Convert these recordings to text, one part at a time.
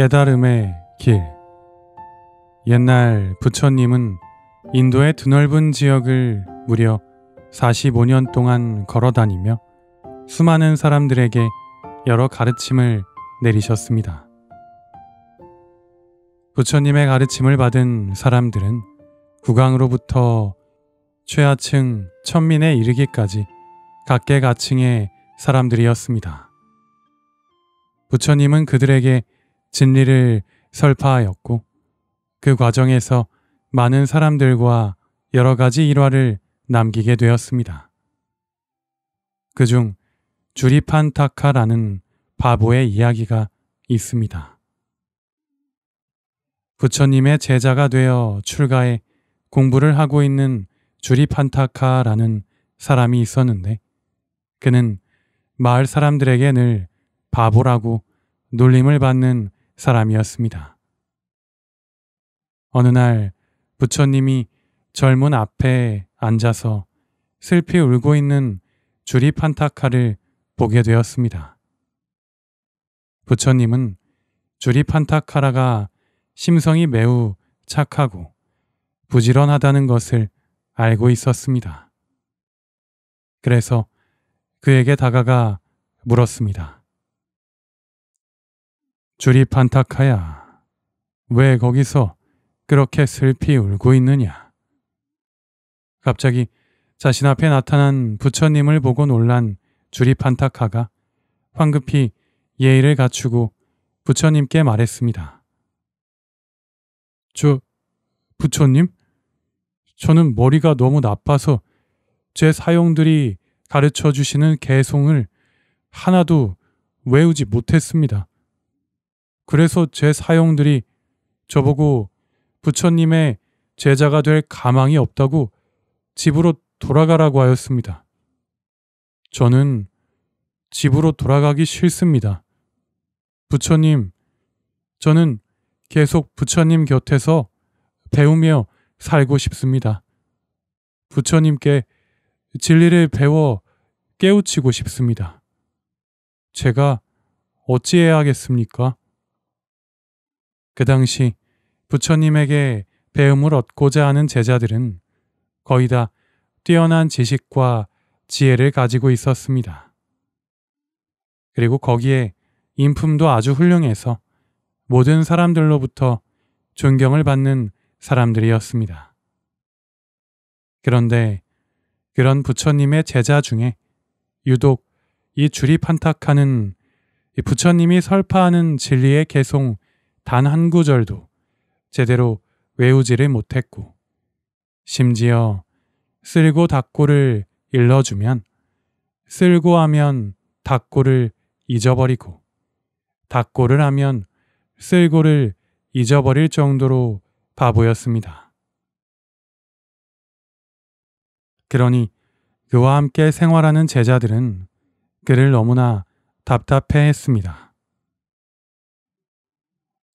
깨달음의 길 옛날 부처님은 인도의 드넓은 지역을 무려 45년 동안 걸어 다니며 수많은 사람들에게 여러 가르침을 내리셨습니다. 부처님의 가르침을 받은 사람들은 국왕으로부터 최하층 천민에 이르기까지 각계가층의 사람들이었습니다. 부처님은 그들에게 진리를 설파하였고 그 과정에서 많은 사람들과 여러 가지 일화를 남기게 되었습니다. 그 중 주리판타카라는 바보의 이야기가 있습니다. 부처님의 제자가 되어 출가해 공부를 하고 있는 주리판타카라는 사람이 있었는데 그는 마을 사람들에게 늘 바보라고 놀림을 받는 사람이었습니다. 어느 날 부처님이 젊은 앞에 앉아서 슬피 울고 있는 주리 판타카를 보게 되었습니다. 부처님은 주리 판타카라가 심성이 매우 착하고 부지런하다는 것을 알고 있었습니다. 그래서 그에게 다가가 물었습니다. 줄이 판타카야왜 거기서 그렇게 슬피 울고 있느냐? 갑자기 자신 앞에 나타난 부처님을 보고 놀란 줄이 판타카가 황급히 예의를 갖추고 부처님께 말했습니다. 저, 부처님? 저는 머리가 너무 나빠서 제 사용들이 가르쳐 주시는 개송을 하나도 외우지 못했습니다. 그래서 제 사형들이 저보고 부처님의 제자가 될 가망이 없다고 집으로 돌아가라고 하였습니다. 저는 집으로 돌아가기 싫습니다. 부처님, 저는 계속 부처님 곁에서 배우며 살고 싶습니다. 부처님께 진리를 배워 깨우치고 싶습니다. 제가 어찌해야 하겠습니까? 그 당시 부처님에게 배움을 얻고자 하는 제자들은 거의 다 뛰어난 지식과 지혜를 가지고 있었습니다. 그리고 거기에 인품도 아주 훌륭해서 모든 사람들로부터 존경을 받는 사람들이었습니다. 그런데 그런 부처님의 제자 중에 유독 이 주리판탁하는 부처님이 설파하는 진리의 개송 단한 구절도 제대로 외우지를 못했고, 심지어 쓸고 닦고를 일러주면 쓸고 하면 닦고를 잊어버리고, 닦고를 하면 쓸고를 잊어버릴 정도로 바보였습니다. 그러니 그와 함께 생활하는 제자들은 그를 너무나 답답해 했습니다.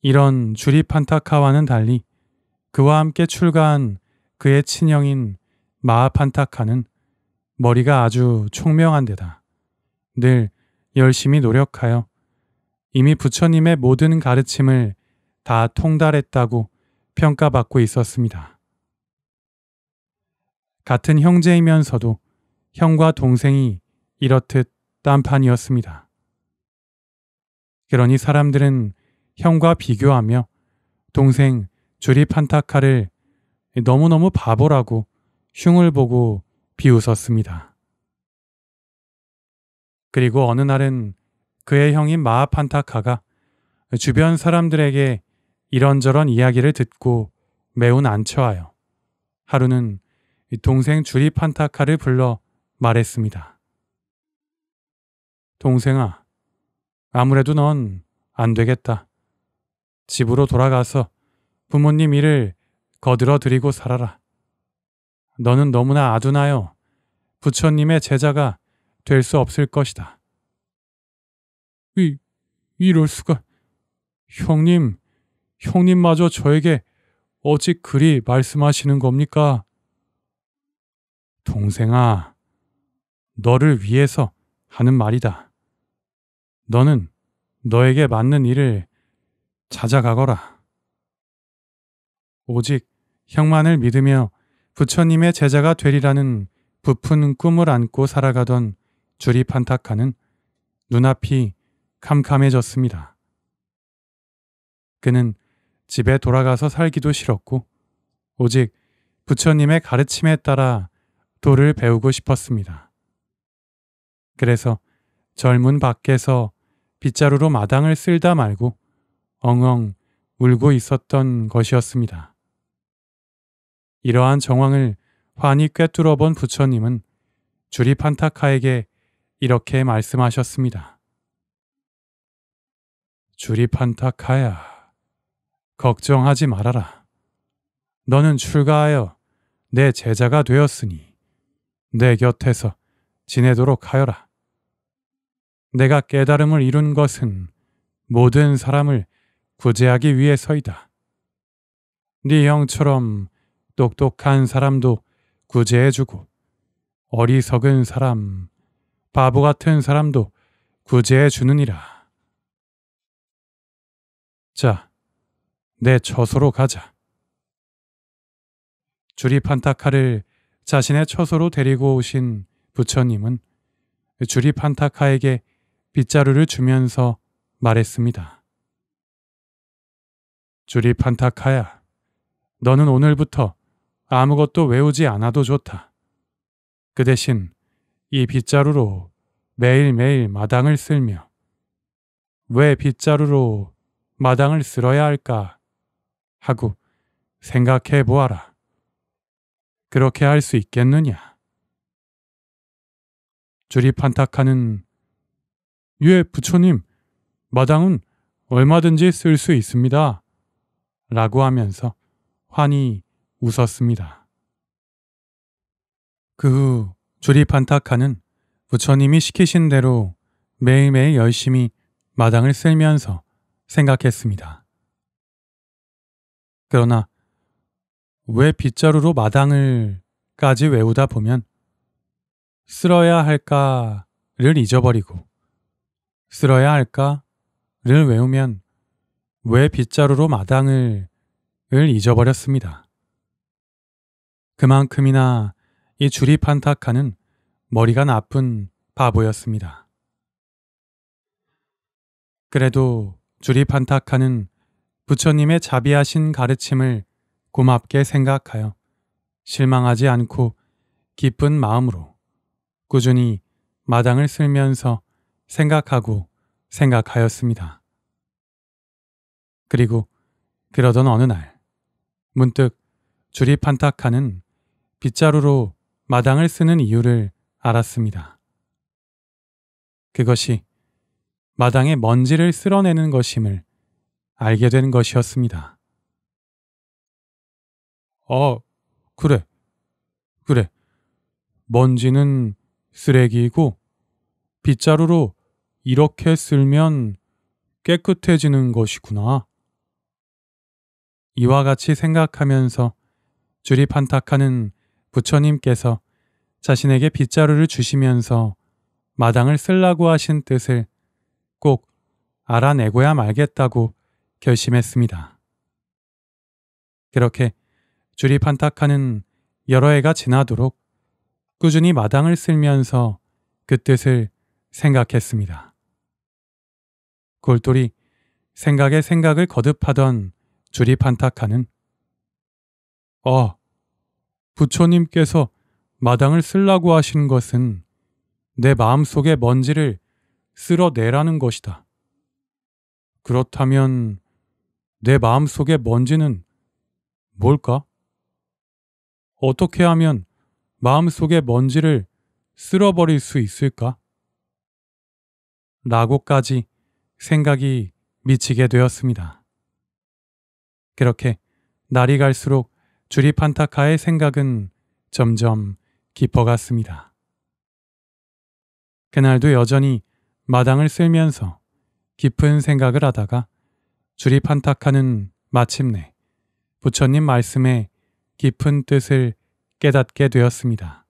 이런 주리 판타카와는 달리 그와 함께 출가한 그의 친형인 마하 판타카는 머리가 아주 총명한 데다 늘 열심히 노력하여 이미 부처님의 모든 가르침을 다 통달했다고 평가받고 있었습니다. 같은 형제이면서도 형과 동생이 이렇듯 딴판이었습니다. 그러니 사람들은 형과 비교하며 동생 주리 판타카를 너무너무 바보라고 흉을 보고 비웃었습니다. 그리고 어느 날은 그의 형인 마하 판타카가 주변 사람들에게 이런저런 이야기를 듣고 매우 난처하여 하루는 동생 주리 판타카를 불러 말했습니다. 동생아, 아무래도 넌 안 되겠다. 집으로 돌아가서 부모님 일을 거들어 드리고 살아라. 너는 너무나 아둔하여 부처님의 제자가 될 수 없을 것이다. 이, 이럴 수가. 형님, 형님마저 저에게 어찌 그리 말씀하시는 겁니까? 동생아, 너를 위해서 하는 말이다. 너는 너에게 맞는 일을 찾아가거라. 오직 형만을 믿으며 부처님의 제자가 되리라는 부푼 꿈을 안고 살아가던 주리 판타카는 눈앞이 캄캄해졌습니다. 그는 집에 돌아가서 살기도 싫었고 오직 부처님의 가르침에 따라 도를 배우고 싶었습니다. 그래서 젊은 밖에서 빗자루로 마당을 쓸다 말고 엉엉 울고 있었던 것이었습니다. 이러한 정황을 환히 꿰뚫어 본 부처님은 주리 판타카에게 이렇게 말씀하셨습니다. 주리 판타카야, 걱정하지 말아라. 너는 출가하여 내 제자가 되었으니 내 곁에서 지내도록 하여라. 내가 깨달음을 이룬 것은 모든 사람을 구제하기 위해서이다. 네 형처럼 똑똑한 사람도 구제해주고 어리석은 사람, 바보 같은 사람도 구제해주느니라. 자, 내 처소로 가자. 주리판타카를 자신의 처소로 데리고 오신 부처님은 주리판타카에게 빗자루를 주면서 말했습니다. 주리 판타카야. 너는 오늘부터 아무것도 외우지 않아도 좋다. 그 대신 이 빗자루로 매일매일 마당을 쓸며 왜 빗자루로 마당을 쓸어야 할까 하고 생각해 보아라. 그렇게 할 수 있겠느냐? 주리 판타카는 예, 부처님, 마당은 얼마든지 쓸 수 있습니다. 라고 하면서 환히 웃었습니다. 그 후 주리 판타카는 부처님이 시키신 대로 매일매일 열심히 마당을 쓸면서 생각했습니다. 그러나 왜 빗자루로 마당을 까지 외우다 보면 쓸어야 할까를 잊어버리고 쓸어야 할까를 외우면 왜 빗자루로 마당을 을 잊어버렸습니다. 그만큼이나 이 줄이 판탁하는 머리가 나쁜 바보였습니다. 그래도 줄이 판탁하는 부처님의 자비하신 가르침을 고맙게 생각하여 실망하지 않고 기쁜 마음으로 꾸준히 마당을 쓸면서 생각하고 생각하였습니다. 그리고 그러던 어느 날 문득 주리판타카는 빗자루로 마당을 쓰는 이유를 알았습니다. 그것이 마당에 먼지를 쓸어내는 것임을 알게 된 것이었습니다. 어, 그래. 그래. 먼지는 쓰레기이고 빗자루로 이렇게 쓸면 깨끗해지는 것이구나. 이와 같이 생각하면서 주리판타카는 부처님께서 자신에게 빗자루를 주시면서 마당을 쓸라고 하신 뜻을 꼭 알아내고야 말겠다고 결심했습니다. 그렇게 주리판타카는 여러 해가 지나도록 꾸준히 마당을 쓸면서 그 뜻을 생각했습니다. 골똘히 생각에 생각을 거듭하던 줄이 반탁하는 아, 어, 부처님께서 마당을 쓸라고 하신 것은 내 마음속의 먼지를 쓸어내라는 것이다. 그렇다면 내 마음속의 먼지는 뭘까? 어떻게 하면 마음속의 먼지를 쓸어버릴 수 있을까? 라고까지 생각이 미치게 되었습니다. 그렇게 날이 갈수록 주리 판타카의 생각은 점점 깊어갔습니다. 그날도 여전히 마당을 쓸면서 깊은 생각을 하다가 주리 판타카는 마침내 부처님 말씀에 깊은 뜻을 깨닫게 되었습니다.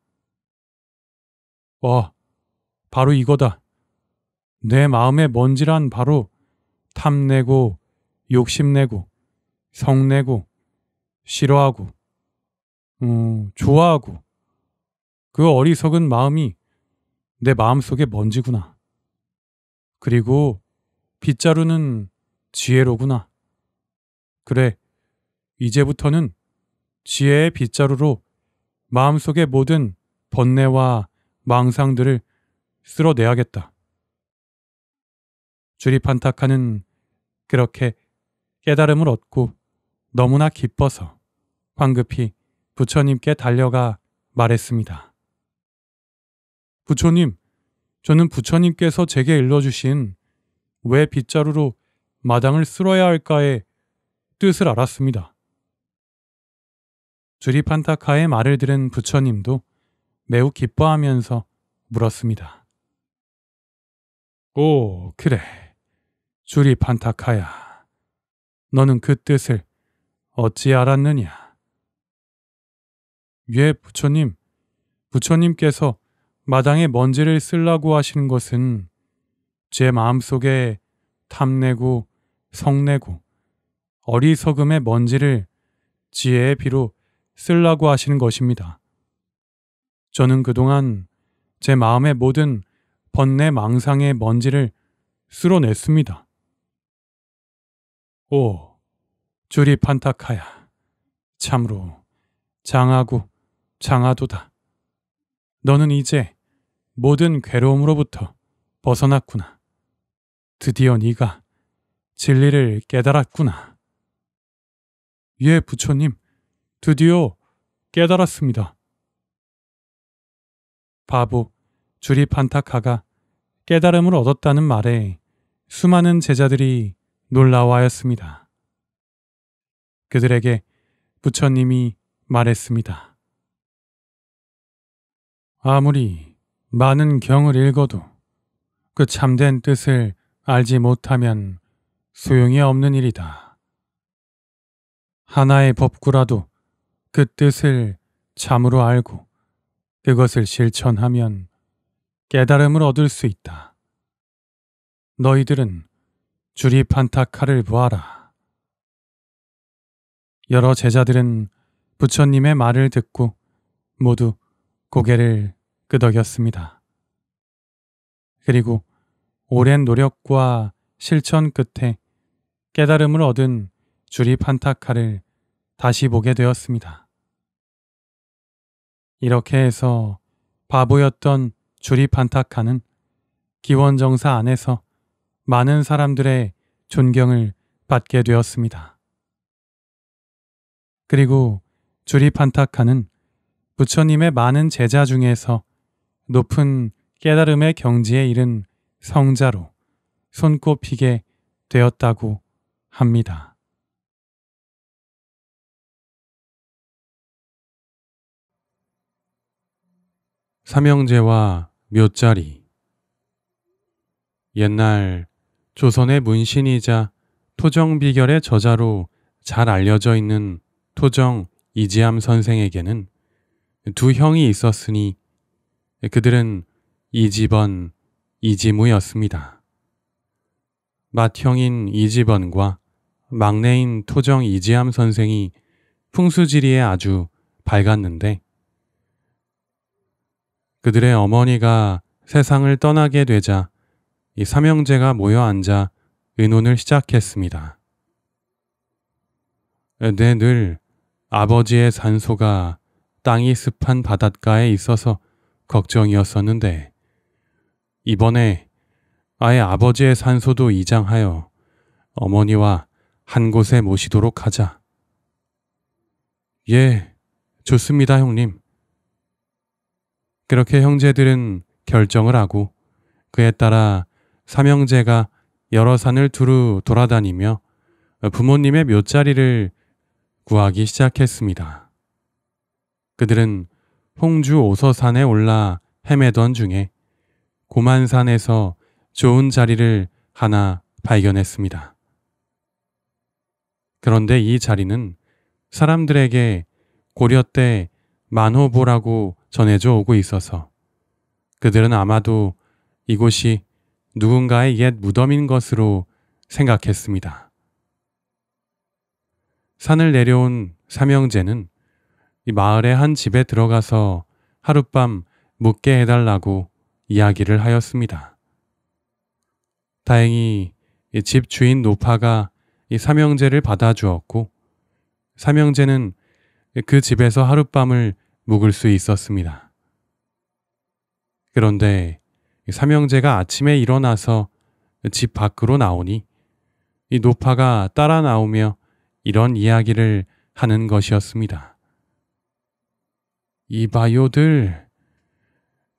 와, 어, 바로 이거다. 내 마음의 먼지란 바로 탐내고 욕심내고 성내고 싫어하고 음, 좋아하고 그 어리석은 마음이 내 마음속에 먼지구나. 그리고 빗자루는 지혜로구나. 그래, 이제부터는 지혜의 빗자루로 마음속의 모든 번뇌와 망상들을 쓸어내야겠다. 주리판타카는 그렇게 깨달음을 얻고 너무나 기뻐서 황급히 부처님께 달려가 말했습니다. 부처님, 저는 부처님께서 제게 일러주신 왜 빗자루로 마당을 쓸어야 할까의 뜻을 알았습니다. 주리판타카의 말을 들은 부처님도 매우 기뻐하면서 물었습니다. 오, 그래. 주리판타카야. 너는 그 뜻을 어찌 알았느냐? 예, 부처님. 부처님께서 마당에 먼지를 쓸라고 하시는 것은 제 마음속에 탐내고 성내고 어리석음의 먼지를 지혜의 비로 쓸라고 하시는 것입니다. 저는 그동안 제 마음의 모든 번뇌 망상의 먼지를 쓸어냈습니다. 오, 주리 판타카야. 참으로 장하고 장하도다. 너는 이제 모든 괴로움으로부터 벗어났구나. 드디어 네가 진리를 깨달았구나. 예, 부처님, 드디어 깨달았습니다. 바보 주리 판타카가 깨달음을 얻었다는 말에 수많은 제자들이 놀라워하였습니다. 그들에게 부처님이 말했습니다. 아무리 많은 경을 읽어도 그 참된 뜻을 알지 못하면 소용이 없는 일이다. 하나의 법구라도 그 뜻을 참으로 알고 그것을 실천하면 깨달음을 얻을 수 있다. 너희들은 주리 판타카를 보아라. 여러 제자들은 부처님의 말을 듣고 모두 고개를 끄덕였습니다. 그리고 오랜 노력과 실천 끝에 깨달음을 얻은 주리 판타카를 다시 보게 되었습니다. 이렇게 해서 바보였던 주리 판타카는 기원정사 안에서 많은 사람들의 존경을 받게 되었습니다. 그리고 주리 판타카는 부처님의 많은 제자 중에서 높은 깨달음의 경지에 이른 성자로 손꼽히게 되었다고 합니다. 삼형제와 묘자리 옛날 조선의 문신이자 토정비결의 저자로 잘 알려져 있는 토정 이지암 선생에게는 두 형이 있었으니 그들은 이지번, 이지무였습니다. 맏형인 이지번과 막내인 토정 이지암 선생이 풍수지리에 아주 밝았는데 그들의 어머니가 세상을 떠나게 되자 이 삼형제가 모여 앉아 의논을 시작했습니다. 내늘 네, 아버지의 산소가 땅이 습한 바닷가에 있어서 걱정이었었는데 이번에 아예 아버지의 산소도 이장하여 어머니와 한 곳에 모시도록 하자. 예, 좋습니다, 형님. 그렇게 형제들은 결정을 하고 그에 따라 삼형제가 여러 산을 두루 돌아다니며 부모님의 묘자리를 구하기 시작했습니다. 그들은 홍주 오서산에 올라 헤매던 중에 고만산에서 좋은 자리를 하나 발견했습니다. 그런데 이 자리는 사람들에게 고려 때 만호보라고 전해져 오고 있어서 그들은 아마도 이곳이 누군가의 옛 무덤인 것으로 생각했습니다. 산을 내려온 삼형제는 이 마을의 한 집에 들어가서 하룻밤 묵게 해달라고 이야기를 하였습니다. 다행히 이 집 주인 노파가 이 삼형제를 받아주었고 삼형제는 그 집에서 하룻밤을 묵을 수 있었습니다. 그런데 삼형제가 아침에 일어나서 집 밖으로 나오니 이 노파가 따라 나오며 이런 이야기를 하는 것이었습니다. 이봐요들,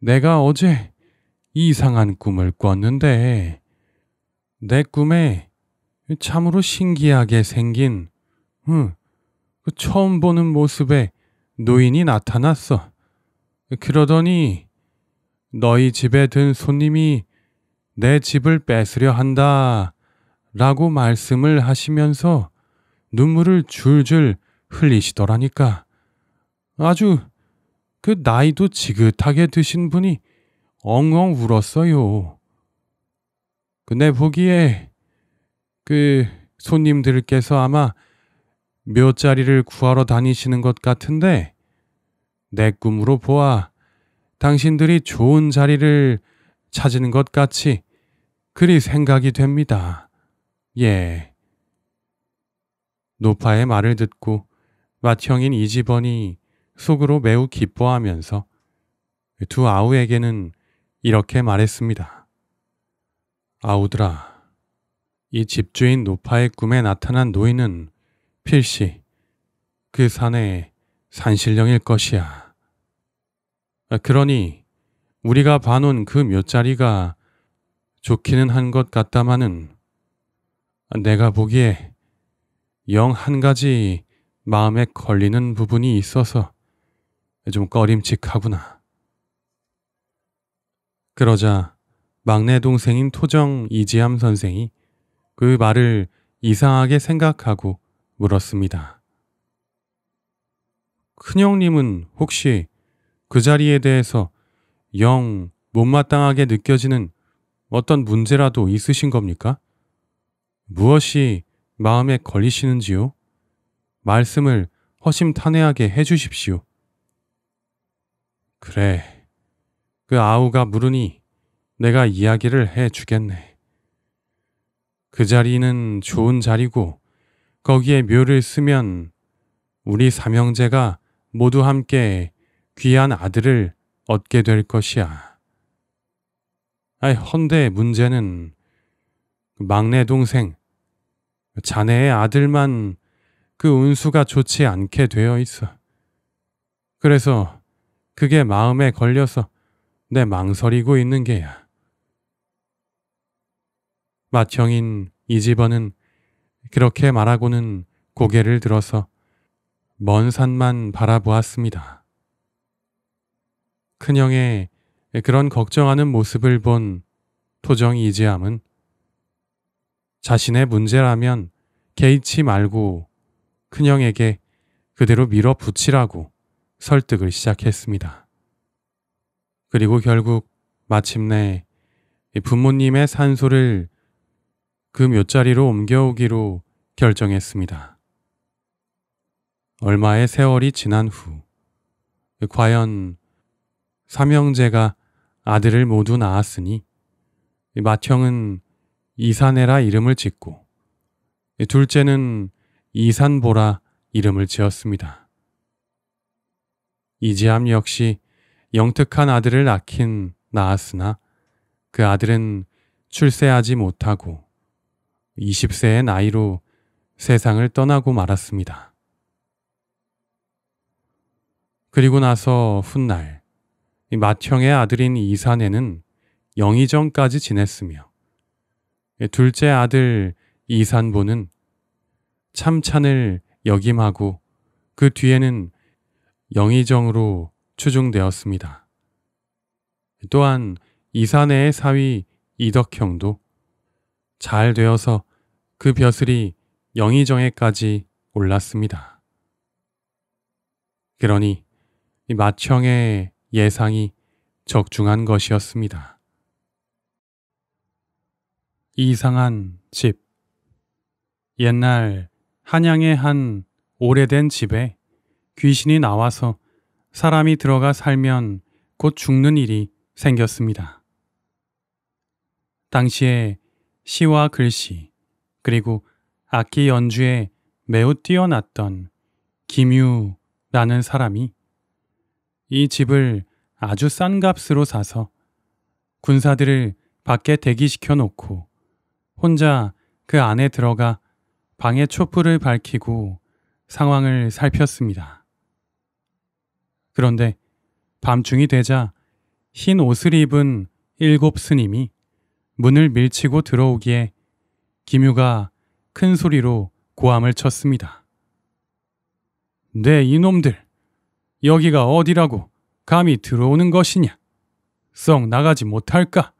내가 어제 이상한 꿈을 꿨는데, 내 꿈에 참으로 신기하게 생긴, 응, 그 처음 보는 모습의 노인이 나타났어. 그러더니, 너희 집에 든 손님이 내 집을 뺏으려 한다. 라고 말씀을 하시면서 눈물을 줄줄 흘리시더라니까. 아주 그 나이도 지긋하게 드신 분이 엉엉 울었어요. 근데 보기에 그 손님들께서 아마 몇 자리를 구하러 다니시는 것 같은데 내 꿈으로 보아 당신들이 좋은 자리를 찾은 것 같이 그리 생각이 됩니다. 예. 노파의 말을 듣고 맏형인 이집원이 속으로 매우 기뻐하면서 두 아우에게는 이렇게 말했습니다. 아우들아, 이 집주인 노파의 꿈에 나타난 노인은 필시 그 산의 산신령일 것이야. 그러니 우리가 봐놓은 그 묘자리가 좋기는 한 것 같다마는 내가 보기에 영한 가지 마음에 걸리는 부분이 있어서 좀 꺼림칙하구나. 그러자 막내 동생인 토정 이지암 선생이 그 말을 이상하게 생각하고 물었습니다. 큰형님은 혹시 그 자리에 대해서 영 못마땅하게 느껴지는 어떤 문제라도 있으신 겁니까? 무엇이 마음에 걸리시는지요? 말씀을 허심탄회하게 해주십시오. 그래. 그 아우가 물으니 내가 이야기를 해주겠네. 그 자리는 좋은 자리고 거기에 묘를 쓰면 우리 삼형제가 모두 함께 귀한 아들을 얻게 될 것이야. 아이, 헌데 문제는 그 막내 동생 자네의 아들만 그 운수가 좋지 않게 되어 있어. 그래서 그게 마음에 걸려서 내 망설이고 있는 게야. 맏형인 이집어는 그렇게 말하고는 고개를 들어서 먼 산만 바라보았습니다. 큰형의 그런 걱정하는 모습을 본 토정 이지함은 자신의 문제라면 개의치 말고 큰형에게 그대로 밀어붙이라고 설득을 시작했습니다. 그리고 결국 마침내 부모님의 산소를 그 묘자리로 옮겨오기로 결정했습니다. 얼마의 세월이 지난 후, 과연 삼형제가 아들을 모두 낳았으니 맏형은 이산해라 이름을 짓고 둘째는 이산보라 이름을 지었습니다. 이지함 역시 영특한 아들을 낳긴 낳았으나 그 아들은 출세하지 못하고 20세의 나이로 세상을 떠나고 말았습니다. 그리고 나서 훗날 맏형의 아들인 이산에는 영의정까지 지냈으며 예, 둘째 아들 이산보는 참찬을 역임하고 그 뒤에는 영의정으로 추종되었습니다 또한 이산의 사위 이덕형도 잘 되어서 그 벼슬이 영의정에까지 올랐습니다. 그러니 마청의 예상이 적중한 것이었습니다. 이상한 집. 옛날 한양의 한 오래된 집에 귀신이 나와서 사람이 들어가 살면 곧 죽는 일이 생겼습니다. 당시에 시와 글씨 그리고 악기 연주에 매우 뛰어났던 김유라는 사람이 이 집을 아주 싼 값으로 사서 군사들을 밖에 대기시켜 놓고 혼자 그 안에 들어가 방에 촛불을 밝히고 상황을 살폈습니다. 그런데 밤중이 되자 흰 옷을 입은 일곱 스님이 문을 밀치고 들어오기에 김유가 큰 소리로 고함을 쳤습니다. 네 이놈들 여기가 어디라고 감히 들어오는 것이냐 썩 나가지 못할까?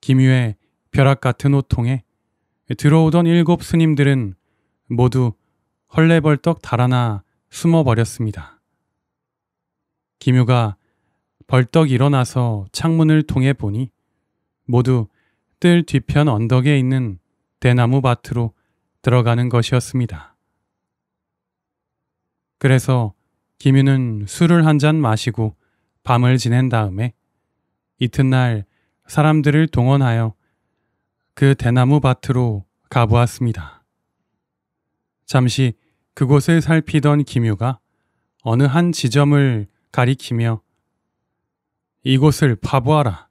김유의 벼락 같은 옷통에 들어오던 일곱 스님들은 모두 헐레벌떡 달아나 숨어버렸습니다. 김유가 벌떡 일어나서 창문을 통해 보니 모두 뜰 뒤편 언덕에 있는 대나무 밭으로 들어가는 것이었습니다. 그래서 김유는 술을 한 잔 마시고 밤을 지낸 다음에 이튿날 사람들을 동원하여 그 대나무 밭으로 가보았습니다. 잠시 그곳을 살피던 김유가 어느 한 지점을 가리키며 이곳을 파보아라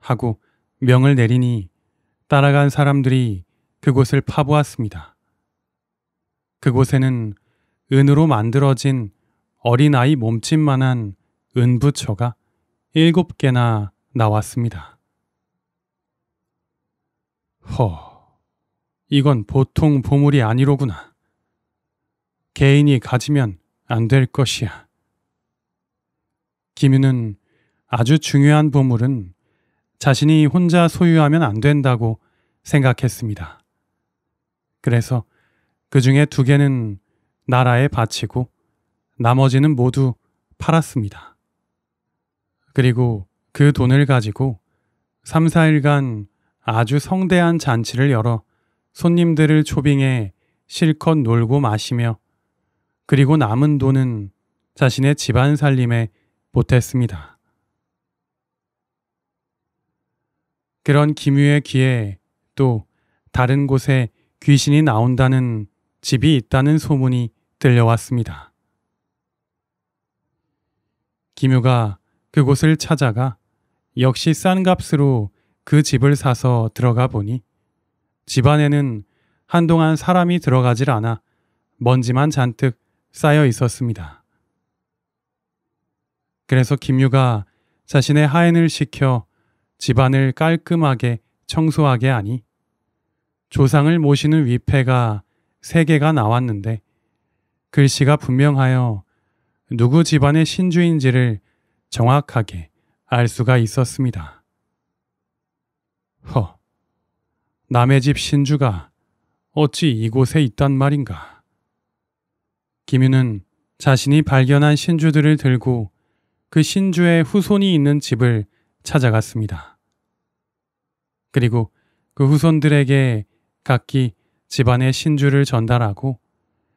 하고 명을 내리니 따라간 사람들이 그곳을 파보았습니다. 그곳에는 은으로 만들어진 어린아이 몸짓만한 은부처가 일곱 개나 나왔습니다. 허, 이건 보통 보물이 아니로구나. 개인이 가지면 안 될 것이야. 김유는 아주 중요한 보물은 자신이 혼자 소유하면 안 된다고 생각했습니다. 그래서 그 중에 두 개는 나라에 바치고 나머지는 모두 팔았습니다. 그리고 그 돈을 가지고 3, 4일간 아주 성대한 잔치를 열어 손님들을 초빙해 실컷 놀고 마시며 그리고 남은 돈은 자신의 집안 살림에 보탰습니다. 그런 김유의 귀에 또 다른 곳에 귀신이 나온다는 집이 있다는 소문이 들려왔습니다. 김유가 그곳을 찾아가 역시 싼 값으로 그 집을 사서 들어가 보니 집 안에는 한동안 사람이 들어가질 않아 먼지만 잔뜩 쌓여 있었습니다. 그래서 김유가 자신의 하인을 시켜 집안을 깔끔하게 청소하게 하니 조상을 모시는 위패가 세 개가 나왔는데 글씨가 분명하여 누구 집안의 신주인지를 정확하게 알 수가 있었습니다. 허, 남의 집 신주가 어찌 이곳에 있단 말인가. 김유는 자신이 발견한 신주들을 들고 그 신주의 후손이 있는 집을 찾아갔습니다. 그리고 그 후손들에게 각기 집안의 신주를 전달하고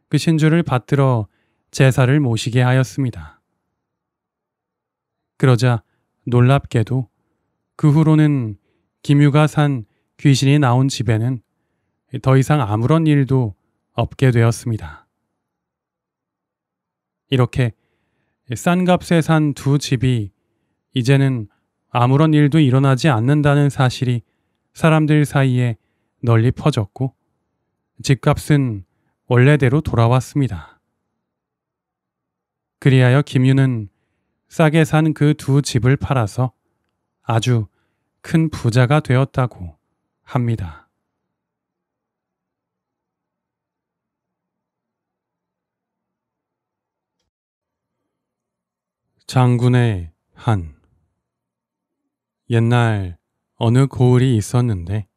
그 신주를 받들어 제사를 모시게 하였습니다. 그러자 놀랍게도 그 후로는 김유가 산 귀신이 나온 집에는 더 이상 아무런 일도 없게 되었습니다. 이렇게 싼 값에 산 두 집이 이제는 아무런 일도 일어나지 않는다는 사실이 사람들 사이에 널리 퍼졌고 집값은 원래대로 돌아왔습니다. 그리하여 김유는 싸게 산 그 두 집을 팔아서 아주 큰 부자가 되었다고 합니다. 장군의 한 옛날 어느 고을이 있었는데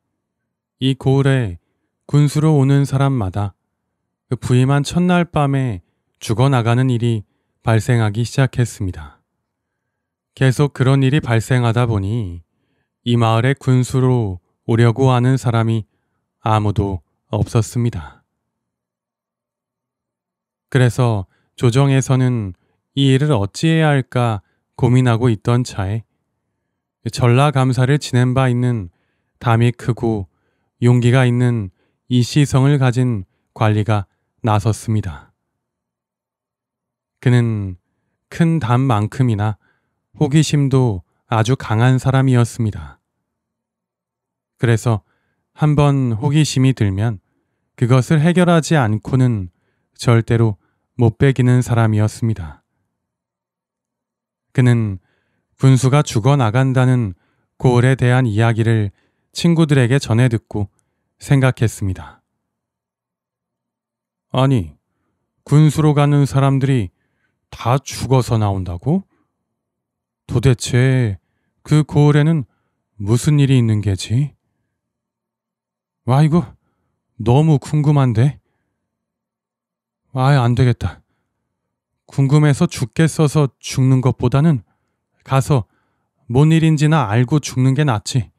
이 고을에 군수로 오는 사람마다 그 부임한 첫날 밤에 죽어나가는 일이 발생하기 시작했습니다. 계속 그런 일이 발생하다 보니 이 마을의 군수로 오려고 하는 사람이 아무도 없었습니다. 그래서 조정에서는 이 일을 어찌해야 할까 고민하고 있던 차에 전라감사를 지낸 바 있는 담이 크고 용기가 있는 이시성을 가진 관리가 나섰습니다. 그는 큰 담만큼이나 호기심도 아주 강한 사람이었습니다. 그래서 한 번 호기심이 들면 그것을 해결하지 않고는 절대로 못 배기는 사람이었습니다. 그는 군수가 죽어나간다는 고을에 대한 이야기를 친구들에게 전해 듣고 생각했습니다. 아니, 군수로 가는 사람들이 다 죽어서 나온다고? 도대체 그 고을에는 무슨 일이 있는 게지? 와, 이고 너무 궁금한데? 아안 되겠다. 궁금해서 죽겠어서 죽는 것보다는 가서 뭔 일인지나 알고 죽는 게 낫지.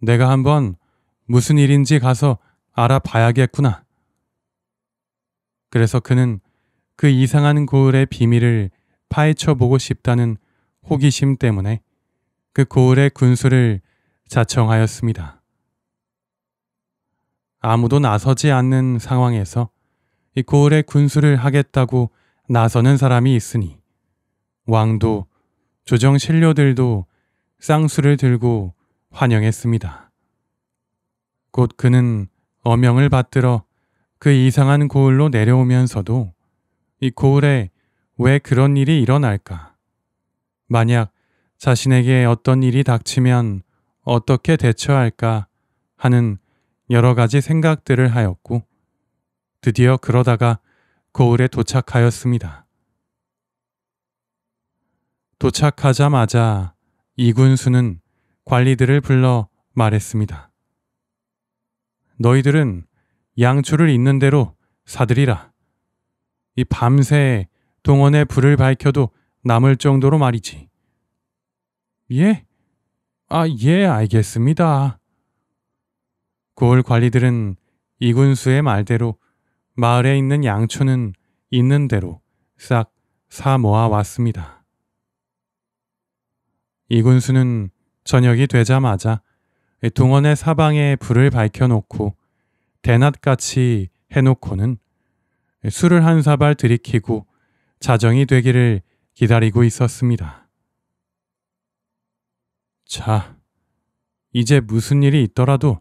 내가 한번 무슨 일인지 가서 알아봐야겠구나. 그래서 그는 그 이상한 고을의 비밀을 파헤쳐 보고 싶다는 호기심 때문에 그 고을의 군수를 자청하였습니다. 아무도 나서지 않는 상황에서 이 고을의 군수를 하겠다고 나서는 사람이 있으니 왕도 조정 신료들도 쌍수를 들고 환영했습니다. 곧 그는 어명을 받들어 그 이상한 고을로 내려오면서도 이 고을에 왜 그런 일이 일어날까? 만약 자신에게 어떤 일이 닥치면 어떻게 대처할까 하는 여러 가지 생각들을 하였고 드디어 그러다가 거울에 도착하였습니다. 도착하자마자 이군수는 관리들을 불러 말했습니다. 너희들은 양초를 있는 대로 사들이라. 이 밤새 동원에 불을 밝혀도 남을 정도로 말이지. 예? 아, 예, 알겠습니다. 고을 관리들은 이군수의 말대로 마을에 있는 양초는 있는 대로 싹 사 모아 왔습니다. 이군수는 저녁이 되자마자 동원의 사방에 불을 밝혀놓고 대낮같이 해놓고는 술을 한 사발 들이키고 자정이 되기를 기다리고 있었습니다. 자, 이제 무슨 일이 있더라도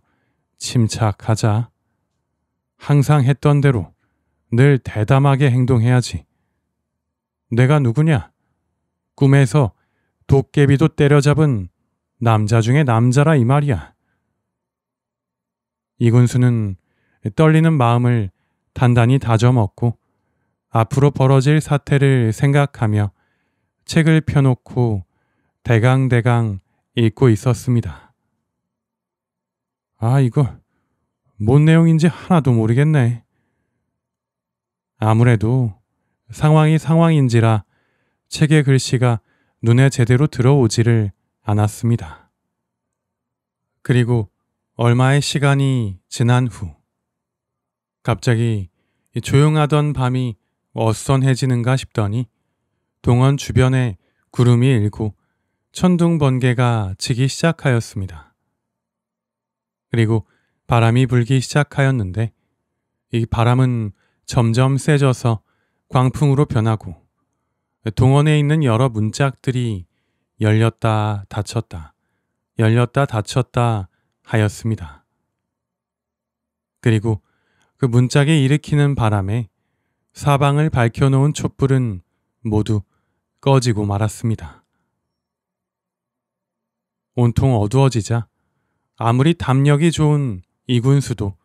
침착하자. 항상 했던 대로 늘 대담하게 행동해야지. 내가 누구냐? 꿈에서 도깨비도 때려잡은 남자 중에 남자라 이 말이야. 이군수는 떨리는 마음을 단단히 다져먹고 앞으로 벌어질 사태를 생각하며 책을 펴놓고 대강대강 읽고 있었습니다. 아, 이거 뭔 내용인지 하나도 모르겠네. 아무래도 상황이 상황인지라 책의 글씨가 눈에 제대로 들어오지를 않았습니다. 그리고 얼마의 시간이 지난 후 갑자기 조용하던 밤이 어선해지는가 싶더니 동원 주변에 구름이 일고 천둥 번개가 치기 시작하였습니다. 그리고 바람이 불기 시작하였는데 이 바람은 점점 세져서 광풍으로 변하고 동원에 있는 여러 문짝들이 열렸다 닫혔다 열렸다 닫혔다 하였습니다. 그리고 그 문짝에 일으키는 바람에 사방을 밝혀놓은 촛불은 모두 꺼지고 말았습니다. 온통 어두워지자 아무리 담력이 좋은 이군수도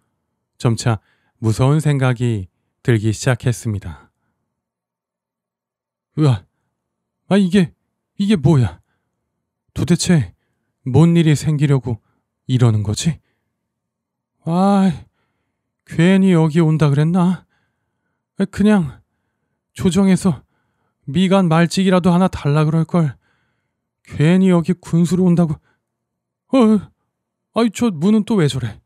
점차 무서운 생각이 들기 시작했습니다. 으아, 아 이게, 이게 뭐야? 도대체 뭔 일이 생기려고 이러는 거지? 아, 괜히 여기 온다 그랬나? 그냥 조정에서 미간 말찍이라도 하나 달라 그럴걸. 괜히 여기 군수로 온다고. 어, 아이, 저 문은 또 왜 저래?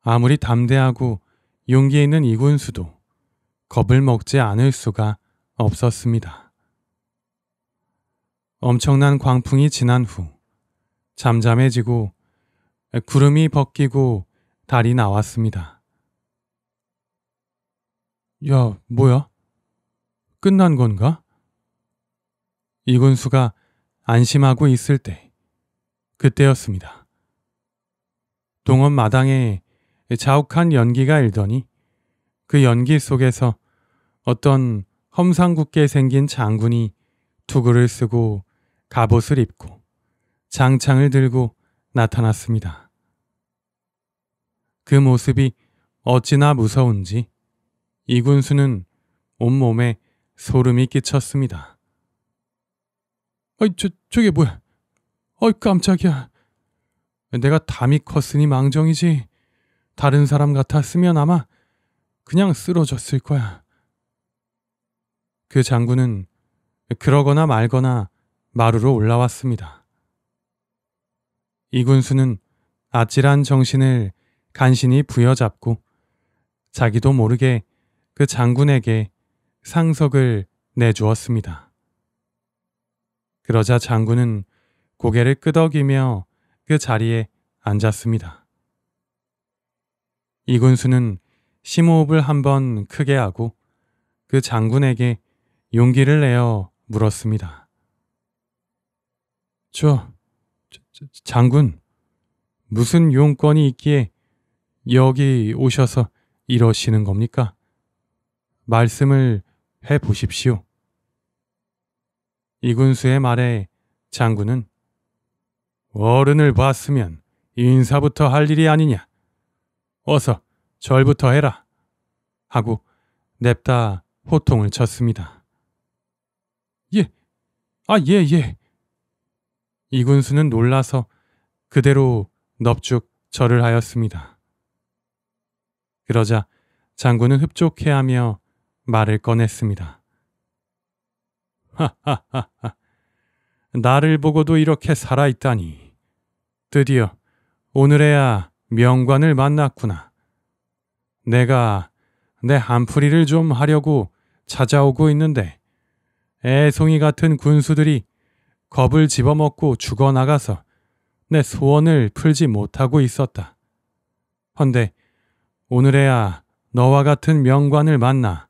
아무리 담대하고 용기 있는 이군수도 겁을 먹지 않을 수가 없었습니다. 엄청난 광풍이 지난 후 잠잠해지고 구름이 벗기고 달이 나왔습니다. 야, 뭐야? 끝난 건가? 이군수가 안심하고 있을 때 그때였습니다. 동원 마당에 자욱한 연기가 일더니 그 연기 속에서 어떤 험상궂게 생긴 장군이 투구를 쓰고 갑옷을 입고 장창을 들고 나타났습니다. 그 모습이 어찌나 무서운지 이군수는 온몸에 소름이 끼쳤습니다. 아이, 저, 저게 뭐야? 어이 깜짝이야. 내가 담이 컸으니 망정이지. 다른 사람 같았으면 아마 그냥 쓰러졌을 거야. 그 장군은 그러거나 말거나 마루로 올라왔습니다. 이군수는 아찔한 정신을 간신히 부여잡고 자기도 모르게 그 장군에게 상석을 내주었습니다. 그러자 장군은 고개를 끄덕이며 그 자리에 앉았습니다. 이군수는 심호흡을 한 번 크게 하고 그 장군에게 용기를 내어 물었습니다. 저, 저, 저 장군, 무슨 용건이 있기에 여기 오셔서 이러시는 겁니까? 말씀을 해 보십시오. 이군수의 말에 장군은 어른을 봤으면 인사부터 할 일이 아니냐. 어서 절부터 해라. 하고 냅다 호통을 쳤습니다. 예, 아, 예, 예. 이군수는 놀라서 그대로 넙죽 절을 하였습니다. 그러자 장군은 흡족해하며 말을 꺼냈습니다. 하하하하, 나를 보고도 이렇게 살아있다니. 드디어 오늘에야 명관을 만났구나. 내가 내 한풀이를 좀 하려고 찾아오고 있는데 애송이 같은 군수들이 겁을 집어먹고 죽어나가서 내 소원을 풀지 못하고 있었다. 헌데 오늘에야 너와 같은 명관을 만나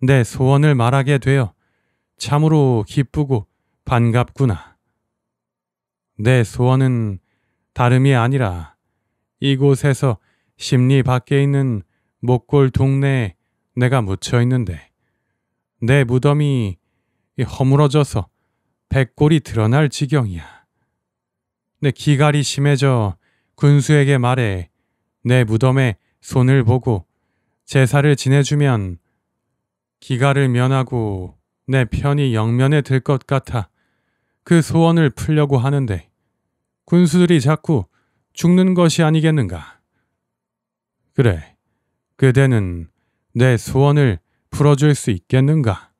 내 소원을 말하게 되어 참으로 기쁘고 반갑구나. 내 소원은 다름이 아니라 이곳에서 심리 밖에 있는 목골 동네에 내가 묻혀 있는데 내 무덤이 허물어져서 백골이 드러날 지경이야. 내 기갈이 심해져 군수에게 말해 내 무덤에 손을 보고 제사를 지내주면 기갈을 면하고 내 편이 영면에 들 것 같아 그 소원을 풀려고 하는데 군수들이 자꾸 죽는 것이 아니겠는가? 그래, 그대는 내 소원을 풀어줄 수 있겠는가?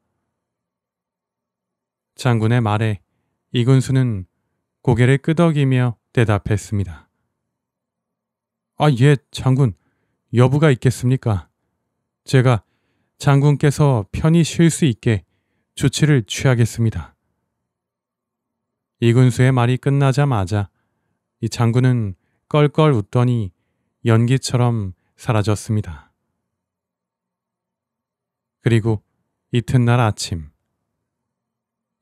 장군의 말에 이군수는 고개를 끄덕이며 대답했습니다. 아, 예, 장군. 여부가 있겠습니까? 제가 장군께서 편히 쉴 수 있게 조치를 취하겠습니다. 이군수의 말이 끝나자마자 이 장군은 껄껄 웃더니 연기처럼 사라졌습니다. 그리고 이튿날 아침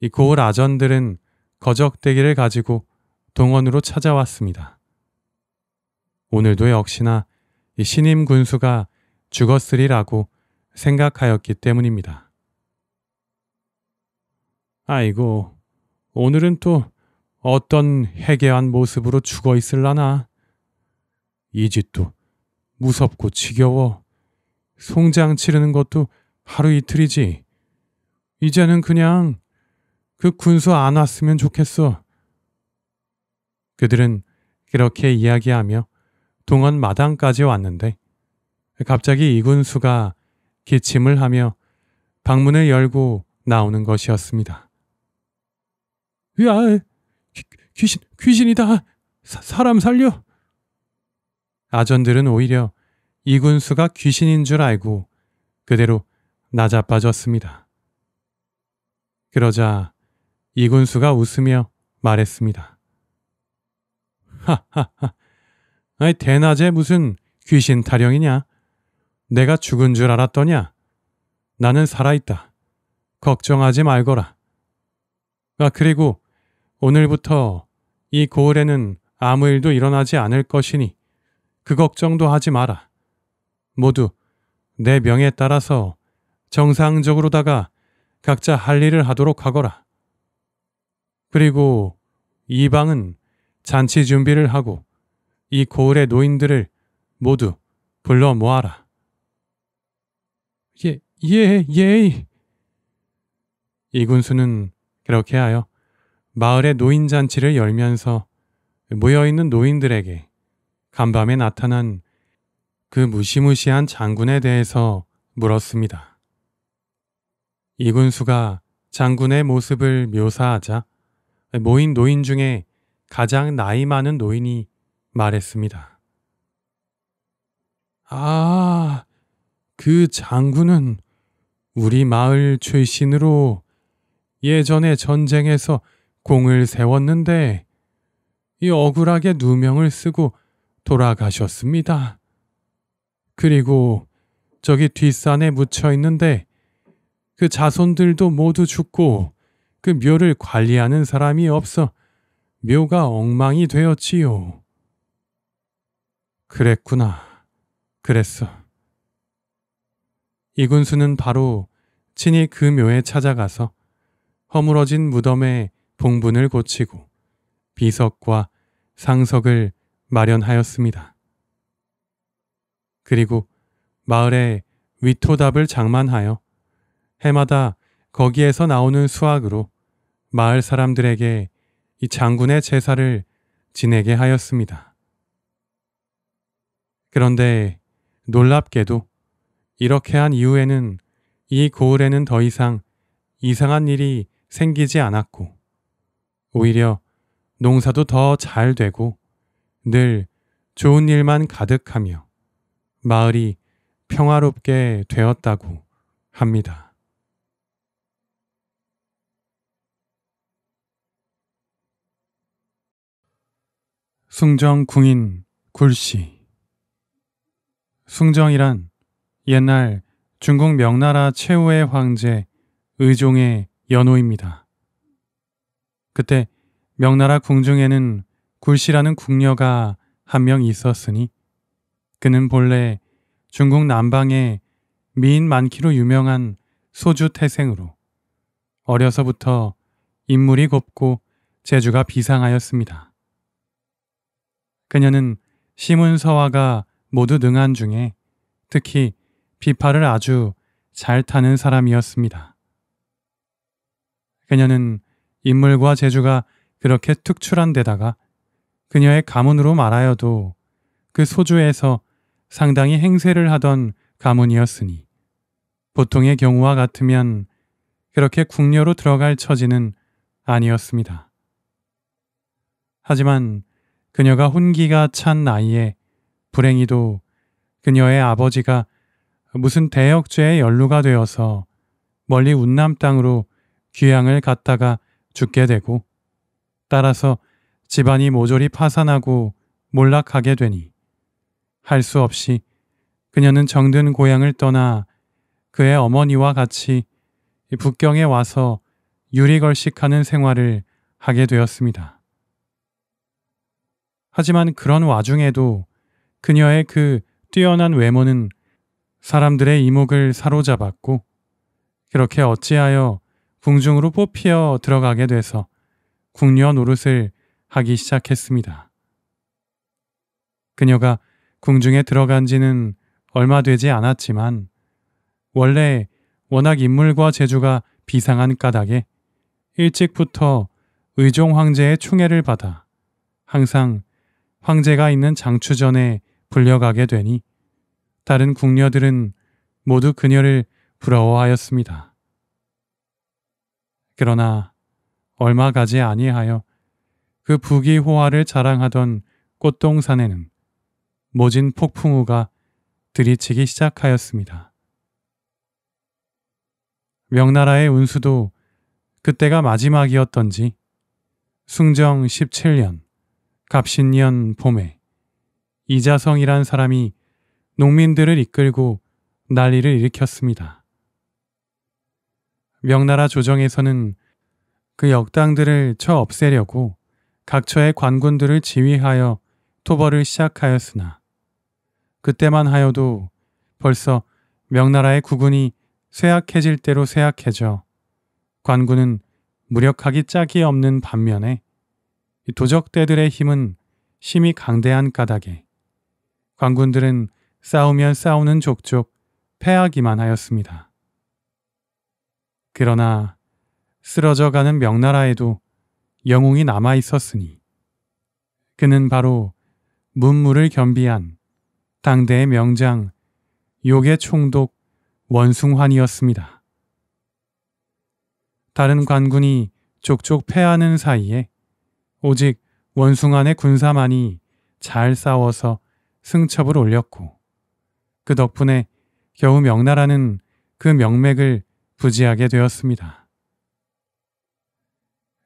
이 고을 아전들은 거적대기를 가지고 동원으로 찾아왔습니다. 오늘도 역시나 이 신임 군수가 죽었으리라고 생각하였기 때문입니다. 아이고, 오늘은 또 어떤 해괴한 모습으로 죽어 있을라나. 이 집도 무섭고 지겨워. 송장 치르는 것도 하루 이틀이지. 이제는 그냥 그 군수 안 왔으면 좋겠어. 그들은 그렇게 이야기하며 동원 마당까지 왔는데 갑자기 이 군수가 기침을 하며 방문을 열고 나오는 것이었습니다. 야, 귀신, 귀신이다! 사, 사람 살려! 아전들은 오히려 이군수가 귀신인 줄 알고 그대로 낮아빠졌습니다. 그러자 이군수가 웃으며 말했습니다. 하하하, 아이 대낮에 무슨 귀신 타령이냐? 내가 죽은 줄 알았더냐? 나는 살아있다. 걱정하지 말거라. 아 그리고 오늘부터 이 고을에는 아무 일도 일어나지 않을 것이니 그 걱정도 하지 마라. 모두 내 명에 따라서 정상적으로다가 각자 할 일을 하도록 하거라. 그리고 이 방은 잔치 준비를 하고 이 고을의 노인들을 모두 불러 모아라. 예, 예, 예. 이군수는 그렇게 하여 마을의 노인잔치를 열면서 모여있는 노인들에게 간밤에 나타난 그 무시무시한 장군에 대해서 물었습니다. 이군수가 장군의 모습을 묘사하자 모인 노인 중에 가장 나이 많은 노인이 말했습니다. 아, 그 장군은 우리 마을 출신으로 예전에 전쟁에서 공을 세웠는데 이 억울하게 누명을 쓰고 돌아가셨습니다. 그리고 저기 뒷산에 묻혀 있는데 그 자손들도 모두 죽고 그 묘를 관리하는 사람이 없어 묘가 엉망이 되었지요. 그랬구나. 그랬어. 이군수는 바로 친히 그 묘에 찾아가서 허물어진 무덤에 봉분을 고치고 비석과 상석을 마련하였습니다. 그리고 마을에 위토답을 장만하여 해마다 거기에서 나오는 수확으로 마을 사람들에게 이 장군의 제사를 지내게 하였습니다. 그런데 놀랍게도 이렇게 한 이후에는 이 고을에는 더 이상 이상한 일이 생기지 않았고 오히려 농사도 더 잘 되고 늘 좋은 일만 가득하며 마을이 평화롭게 되었다고 합니다. 숭정 궁인 굴씨 숭정이란 옛날 중국 명나라 최후의 황제 의종의 연호입니다. 그때 명나라 궁중에는 굴씨라는 궁녀가 한 명 있었으니 그는 본래 중국 남방의 미인 많기로 유명한 소주 태생으로 어려서부터 인물이 곱고 재주가 비상하였습니다. 그녀는 시문서화가 모두 능한 중에 특히 비파를 아주 잘 타는 사람이었습니다. 그녀는 인물과 재주가 그렇게 특출한 데다가 그녀의 가문으로 말하여도 그 소주에서 상당히 행세를 하던 가문이었으니 보통의 경우와 같으면 그렇게 궁녀로 들어갈 처지는 아니었습니다. 하지만 그녀가 혼기가 찬 나이에 불행히도 그녀의 아버지가 무슨 대역죄의 연루가 되어서 멀리 운남 땅으로 귀향을 갔다가 죽게 되고 따라서 집안이 모조리 파산하고 몰락하게 되니 할 수 없이 그녀는 정든 고향을 떠나 그의 어머니와 같이 북경에 와서 유리걸식하는 생활을 하게 되었습니다. 하지만 그런 와중에도 그녀의 그 뛰어난 외모는 사람들의 이목을 사로잡았고 그렇게 어찌하여 궁중으로 뽑히어 들어가게 돼서 궁녀 노릇을 하기 시작했습니다. 그녀가 궁중에 들어간 지는 얼마 되지 않았지만 원래 워낙 인물과 재주가 비상한 까닭에 일찍부터 의종 황제의 충애를 받아 항상 황제가 있는 장추전에 불려가게 되니 다른 궁녀들은 모두 그녀를 부러워하였습니다. 그러나 얼마 가지 아니하여 그 북이 호화를 자랑하던 꽃동산에는 모진 폭풍우가 들이치기 시작하였습니다. 명나라의 운수도 그때가 마지막이었던지 숭정 17년 갑신년 봄에 이자성이란 사람이 농민들을 이끌고 난리를 일으켰습니다. 명나라 조정에서는 그 역당들을 쳐 없애려고 각처의 관군들을 지휘하여 토벌을 시작하였으나 그때만 하여도 벌써 명나라의 국군이 쇠약해질 대로 쇠약해져 관군은 무력하기 짝이 없는 반면에 도적대들의 힘은 심히 강대한 까닭에 관군들은 싸우면 싸우는 족족 패하기만 하였습니다. 그러나 쓰러져가는 명나라에도 영웅이 남아 있었으니 그는 바로 문물을 겸비한 당대의 명장 요괴 총독 원숭환이었습니다. 다른 관군이 족족 패하는 사이에 오직 원숭한의 군사만이 잘 싸워서 승첩을 올렸고 그 덕분에 겨우 명나라는 그 명맥을 부지하게 되었습니다.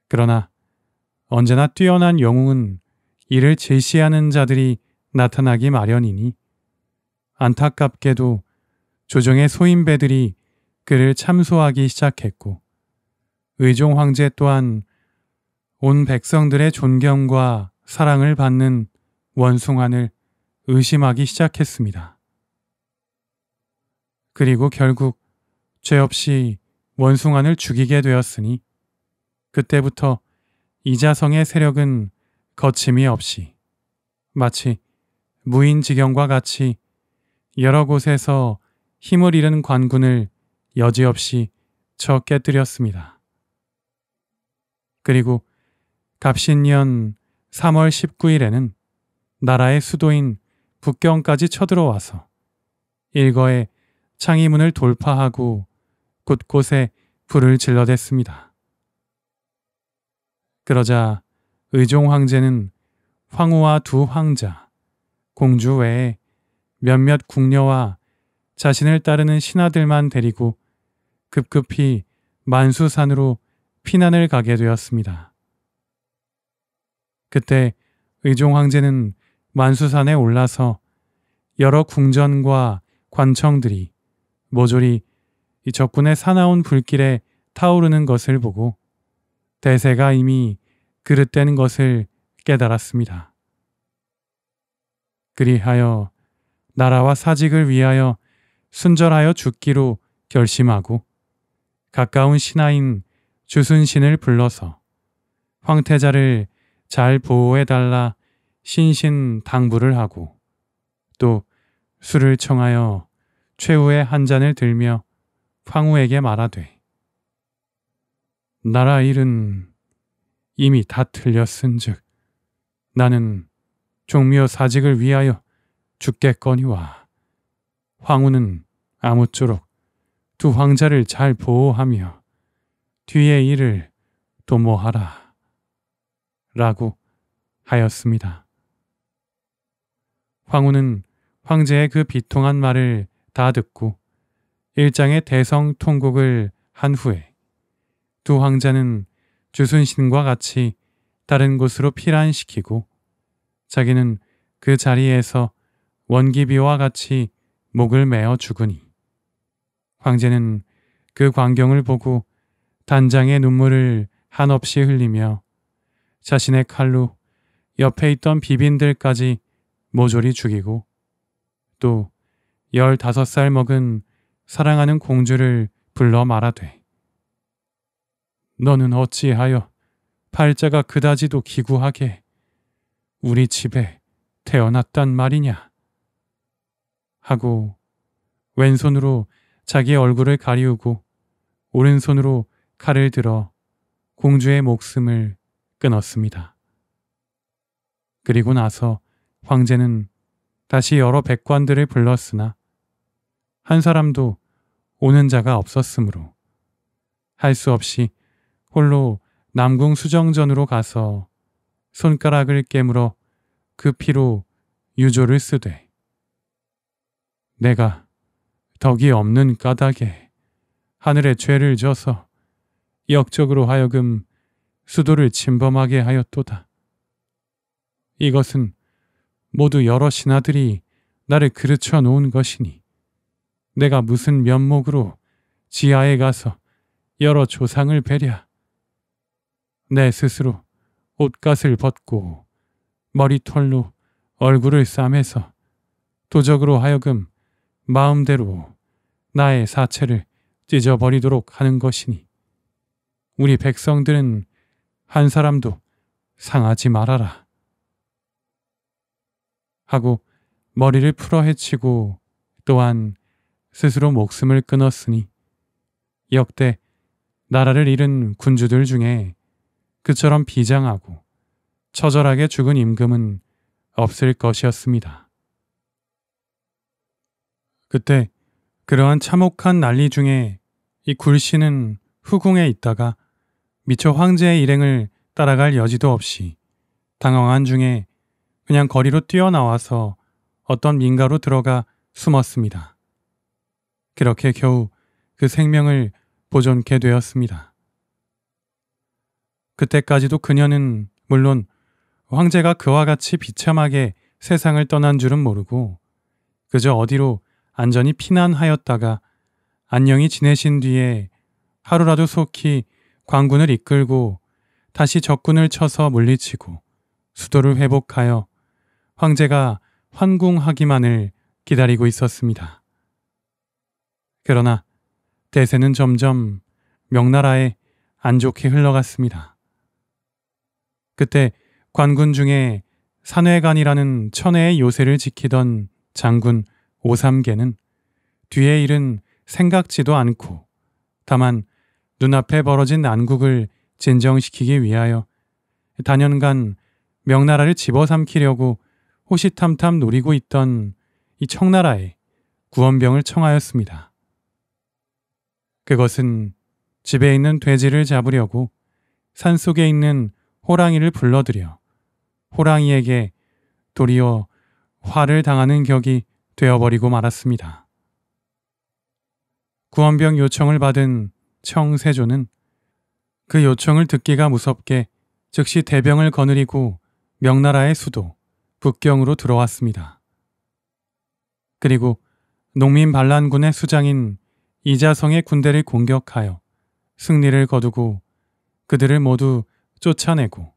그러나 언제나 뛰어난 영웅은 이를 제시하는 자들이 나타나기 마련이니 안타깝게도 조정의 소인배들이 그를 참소하기 시작했고 의종 황제 또한 온 백성들의 존경과 사랑을 받는 원숭한을 의심하기 시작했습니다. 그리고 결국 죄 없이 원숭안을 죽이게 되었으니 그때부터 이자성의 세력은 거침이 없이 마치 무인지경과 같이 여러 곳에서 힘을 잃은 관군을 여지없이 쳐 깨뜨렸습니다. 그리고 갑신년 3월 19일에는 나라의 수도인 북경까지 쳐들어와서 일거에 창의문을 돌파하고 곳곳에 불을 질러댔습니다. 그러자 의종 황제는 황후와 두 황자, 공주 외에 몇몇 궁녀와 자신을 따르는 신하들만 데리고 급급히 만수산으로 피난을 가게 되었습니다. 그때 의종 황제는 만수산에 올라서 여러 궁전과 관청들이 모조리 이 적군의 사나운 불길에 타오르는 것을 보고 대세가 이미 그릇된 것을 깨달았습니다. 그리하여 나라와 사직을 위하여 순절하여 죽기로 결심하고 가까운 신하인 주순신을 불러서 황태자를 잘 보호해달라 신신 당부를 하고 또 술을 청하여 최후의 한 잔을 들며 황후에게 말하되 나라 일은 이미 다 틀렸은즉 나는 종묘 사직을 위하여 죽겠거니와 황후는 아무쪼록 두 황자를 잘 보호하며 뒤의 일을 도모하라 라고 하였습니다. 황후는 황제의 그 비통한 말을 다 듣고 일장의 대성 통곡을 한 후에 두 황자는 주순신과 같이 다른 곳으로 피란시키고 자기는 그 자리에서 원기비와 같이 목을 메어 죽으니 황제는 그 광경을 보고 단장의 눈물을 한없이 흘리며 자신의 칼로 옆에 있던 비빈들까지 모조리 죽이고 또 열다섯 살 먹은 사랑하는 공주를 불러 말하되 너는 어찌하여 팔자가 그다지도 기구하게 우리 집에 태어났단 말이냐 하고 왼손으로 자기의 얼굴을 가리우고 오른손으로 칼을 들어 공주의 목숨을 끊었습니다. 그리고 나서 황제는 다시 여러 백관들을 불렀으나 한 사람도 오는 자가 없었으므로 할 수 없이 홀로 남궁 수정전으로 가서 손가락을 깨물어 그 피로 유조를 쓰되 내가 덕이 없는 까닭에 하늘의 죄를 져서 역적으로 하여금 수도를 침범하게 하였도다. 이것은 모두 여러 신하들이 나를 그르쳐 놓은 것이니 내가 무슨 면목으로 지하에 가서 여러 조상을 베랴. 내 스스로 옷갓을 벗고 머리털로 얼굴을 싸매서 도적으로 하여금 마음대로 나의 사체를 찢어버리도록 하는 것이니 우리 백성들은 한 사람도 상하지 말아라. 하고 머리를 풀어 헤치고 또한 스스로 목숨을 끊었으니 역대 나라를 잃은 군주들 중에 그처럼 비장하고 처절하게 죽은 임금은 없을 것이었습니다. 그때 그러한 참혹한 난리 중에 이굴신은 후궁에 있다가 미처 황제의 일행을 따라갈 여지도 없이 당황한 중에 그냥 거리로 뛰어나와서 어떤 민가로 들어가 숨었습니다. 그렇게 겨우 그 생명을 보존케 되었습니다. 그때까지도 그녀는 물론 황제가 그와 같이 비참하게 세상을 떠난 줄은 모르고 그저 어디로 안전히 피난하였다가 안녕히 지내신 뒤에 하루라도 속히 광군을 이끌고 다시 적군을 쳐서 물리치고 수도를 회복하여 황제가 환궁하기만을 기다리고 있었습니다. 그러나 대세는 점점 명나라에 안 좋게 흘러갔습니다. 그때 관군 중에 산회관이라는 천혜의 요새를 지키던 장군 오삼계는 뒤의 일은 생각지도 않고 다만 눈앞에 벌어진 난국을 진정시키기 위하여 단연간 명나라를 집어삼키려고 호시탐탐 노리고 있던 이 청나라에 구원병을 청하였습니다. 그것은 집에 있는 돼지를 잡으려고 산 속에 있는 호랑이를 불러들여 호랑이에게 도리어 화를 당하는 격이 되어버리고 말았습니다. 구원병 요청을 받은 청세조는 그 요청을 듣기가 무섭게 즉시 대병을 거느리고 명나라의 수도 북경으로 들어왔습니다. 그리고 농민 반란군의 수장인 이자성의 군대를 공격하여 승리를 거두고 그들을 모두 쫓아내고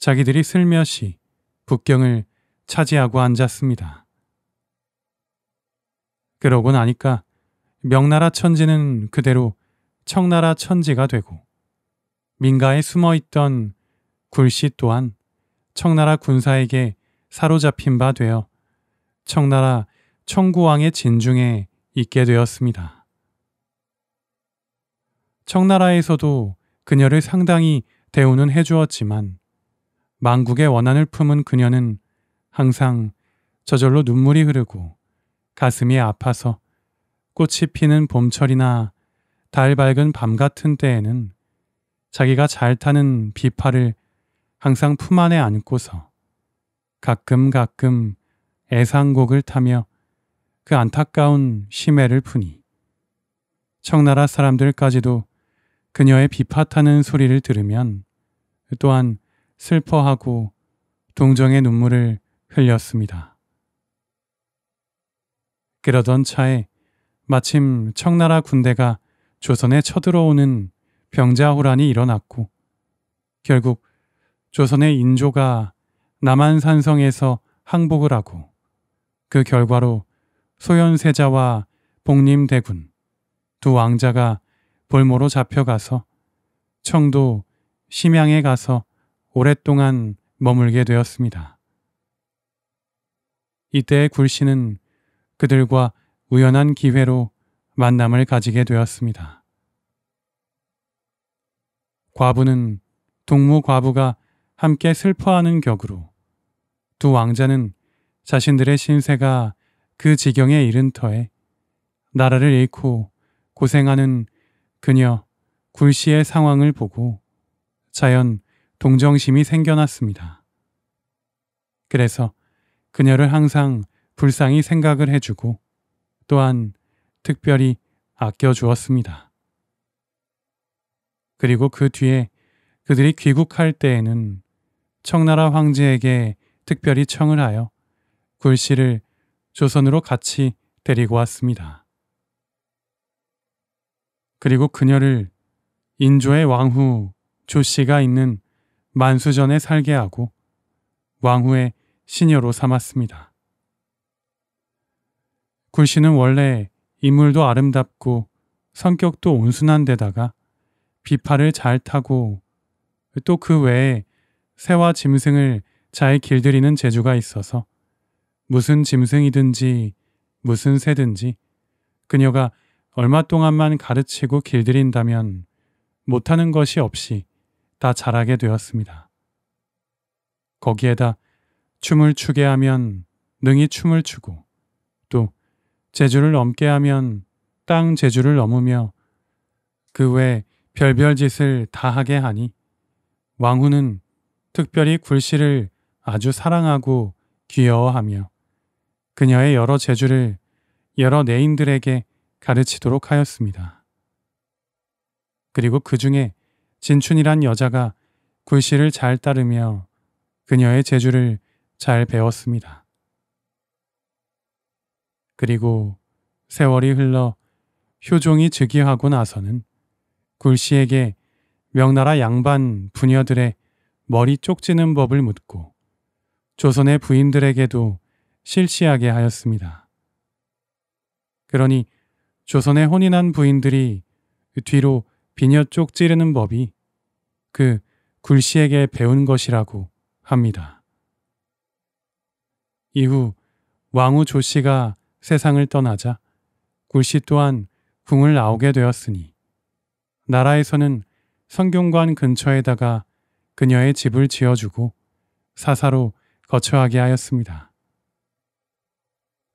자기들이 슬며시 북경을 차지하고 앉았습니다. 그러고 나니까 명나라 천지는 그대로 청나라 천지가 되고 민가에 숨어 있던 굴씨 또한 청나라 군사에게 사로잡힌 바 되어 청나라 청구왕의 진중에 있게 되었습니다. 청나라에서도 그녀를 상당히 대우는 해주었지만 망국의 원한을 품은 그녀는 항상 저절로 눈물이 흐르고 가슴이 아파서 꽃이 피는 봄철이나 달 밝은 밤 같은 때에는 자기가 잘 타는 비파를 항상 품 안에 안고서 가끔 가끔 애상곡을 타며 그 안타까운 심해를 푸니 청나라 사람들까지도 그녀의 비파타는 소리를 들으면 또한 슬퍼하고 동정의 눈물을 흘렸습니다. 그러던 차에 마침 청나라 군대가 조선에 쳐들어오는 병자호란이 일어났고 결국 조선의 인조가 남한산성에서 항복을 하고 그 결과로 소현세자와 복림대군 두 왕자가 볼모로 잡혀가서 청도 심양에 가서 오랫동안 머물게 되었습니다. 이때 굴씨는 그들과 우연한 기회로 만남을 가지게 되었습니다. 과부는 동무 과부가 함께 슬퍼하는 격으로 두 왕자는 자신들의 신세가 그 지경에 이른 터에 나라를 잃고 고생하는 그녀 굴 씨의 상황을 보고 자연 동정심이 생겨났습니다. 그래서 그녀를 항상 불쌍히 생각을 해주고 또한 특별히 아껴주었습니다. 그리고 그 뒤에 그들이 귀국할 때에는 청나라 황제에게 특별히 청을 하여 굴씨를 조선으로 같이 데리고 왔습니다. 그리고 그녀를 인조의 왕후 조씨가 있는 만수전에 살게 하고 왕후의 시녀로 삼았습니다. 굴씨는 원래 인물도 아름답고 성격도 온순한 데다가 비파를 잘 타고 또 그 외에 새와 짐승을 잘 길들이는 재주가 있어서 무슨 짐승이든지 무슨 새든지 그녀가 얼마 동안만 가르치고 길들인다면 못하는 것이 없이 다 잘하게 되었습니다. 거기에다 춤을 추게 하면 능히 춤을 추고 또 재주를 넘게 하면 땅 재주를 넘으며 그 외 별별 짓을 다 하게 하니 왕후는 특별히 굴씨를 아주 사랑하고 귀여워하며 그녀의 여러 재주를 여러 내인들에게 가르치도록 하였습니다. 그리고 그 중에 진춘이란 여자가 굴씨를 잘 따르며 그녀의 재주를 잘 배웠습니다. 그리고 세월이 흘러 효종이 즉위하고 나서는 굴씨에게 명나라 양반 부녀들의 머리 쪽지는 법을 묻고 조선의 부인들에게도 실시하게 하였습니다. 그러니 조선의 혼인한 부인들이 뒤로 비녀 쪽 찌르는 법이 그 굴씨에게 배운 것이라고 합니다. 이후 왕후 조씨가 세상을 떠나자 굴씨 또한 궁을 나오게 되었으니 나라에서는 성균관 근처에다가 그녀의 집을 지어주고 사사로 거처하게 하였습니다.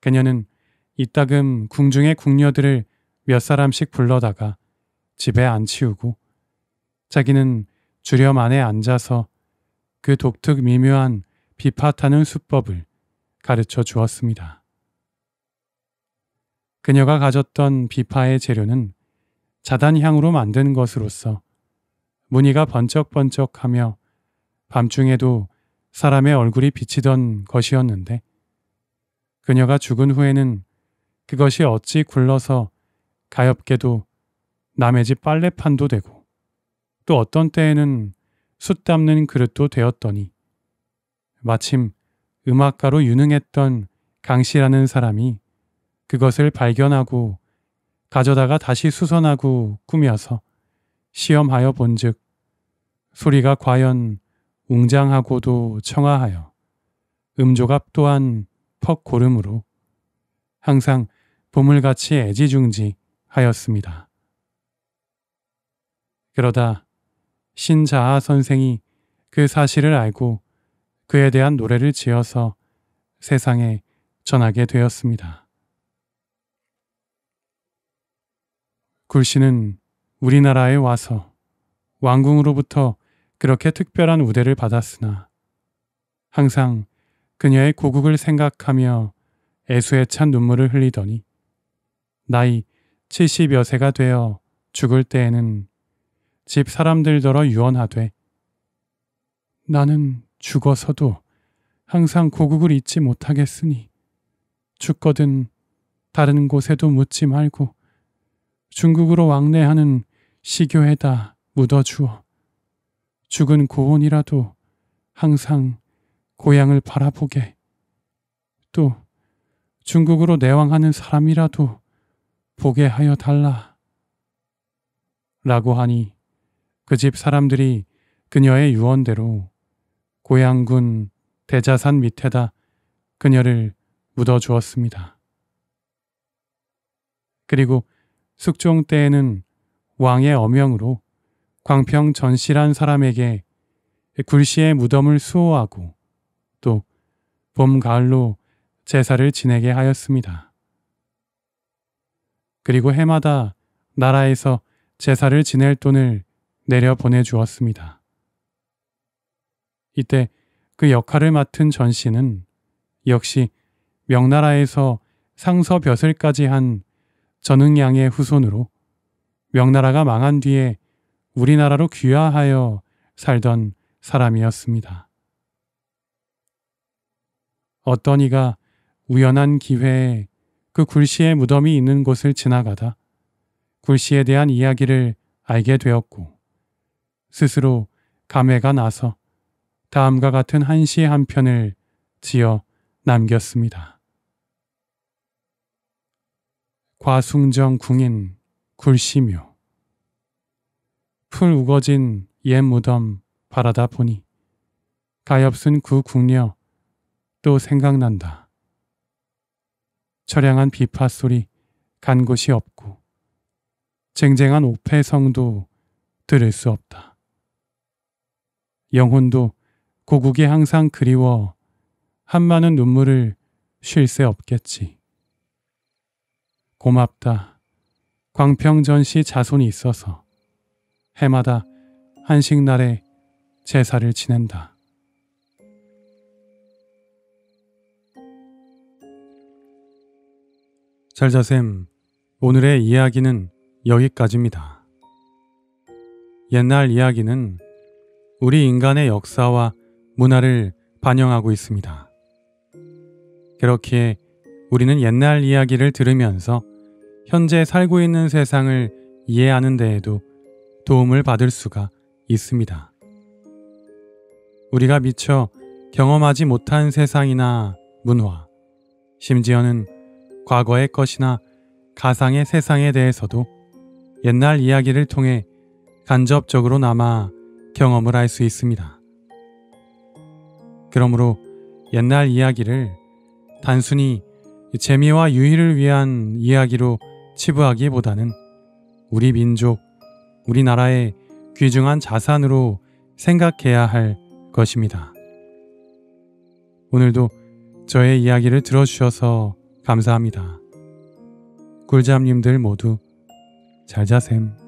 그녀는 이따금 궁중의 궁녀들을 몇 사람씩 불러다가 집에 안 치우고 자기는 주렴 안에 앉아서 그 독특 미묘한 비파타는 수법을 가르쳐 주었습니다. 그녀가 가졌던 비파의 재료는 자단향으로 만든 것으로서 무늬가 번쩍번쩍하며 밤중에도 사람의 얼굴이 비치던 것이었는데 그녀가 죽은 후에는 그것이 어찌 굴러서 가엾게도 남의 집 빨래판도 되고 또 어떤 때에는 숯 담는 그릇도 되었더니 마침 음악가로 유능했던 강씨라는 사람이 그것을 발견하고 가져다가 다시 수선하고 꾸며서 시험하여 본즉 소리가 과연 웅장하고도 청아하여 음조갑 또한 퍽 고름으로 항상 보물같이 애지중지하였습니다. 그러다 신자아 선생이 그 사실을 알고 그에 대한 노래를 지어서 세상에 전하게 되었습니다. 굴씨는 우리나라에 와서 왕궁으로부터 그렇게 특별한 우대를 받았으나 항상 그녀의 고국을 생각하며 애수에 찬 눈물을 흘리더니 나이 70여 세가 되어 죽을 때에는 집 사람들더러 유언하되 나는 죽어서도 항상 고국을 잊지 못하겠으니 죽거든 다른 곳에도 묻지 말고 중국으로 왕래하는 시교에다 묻어주어 죽은 고온이라도 항상 고향을 바라보게 또 중국으로 내왕하는 사람이라도 보게 하여 달라. 라고 하니 그 집 사람들이 그녀의 유언대로 고향군 대자산 밑에다 그녀를 묻어 주었습니다. 그리고 숙종 때에는 왕의 어명으로 광평 전실한 사람에게 굴씨의 무덤을 수호하고 또 봄 가을로 제사를 지내게 하였습니다. 그리고 해마다 나라에서 제사를 지낼 돈을 내려 보내주었습니다. 이때 그 역할을 맡은 전 씨는 역시 명나라에서 상서벼슬까지 한 전흥양의 후손으로 명나라가 망한 뒤에 우리나라로 귀화하여 살던 사람이었습니다. 어떤 이가 우연한 기회에 그 굴씨의 무덤이 있는 곳을 지나가다 굴씨에 대한 이야기를 알게 되었고 스스로 감회가 나서 다음과 같은 한시의한 편을 지어 남겼습니다. 과숭정 궁인 굴시묘 풀 우거진 옛 무덤 바라다 보니 가엾은 그 궁녀 또 생각난다. 처량한 비파 소리 간 곳이 없고 쟁쟁한 오페성도 들을 수 없다. 영혼도 고국이 항상 그리워 한 많은 눈물을 쉴 새 없겠지. 고맙다. 광평전시 자손이 있어서 해마다 한식날에 제사를 지낸다. 샬자쌤, 오늘의 이야기는 여기까지입니다. 옛날 이야기는 우리 인간의 역사와 문화를 반영하고 있습니다. 그렇기에 우리는 옛날 이야기를 들으면서 현재 살고 있는 세상을 이해하는 데에도 도움을 받을 수가 있습니다. 우리가 미처 경험하지 못한 세상이나 문화, 심지어는 과거의 것이나 가상의 세상에 대해서도 옛날 이야기를 통해 간접적으로 남아 경험을 할 수 있습니다. 그러므로 옛날 이야기를 단순히 재미와 유희를 위한 이야기로 치부하기보다는 우리 민족, 우리나라의 귀중한 자산으로 생각해야 할 것입니다. 오늘도 저의 이야기를 들어주셔서 감사합니다. 꿀잠님들 모두 잘 자셈.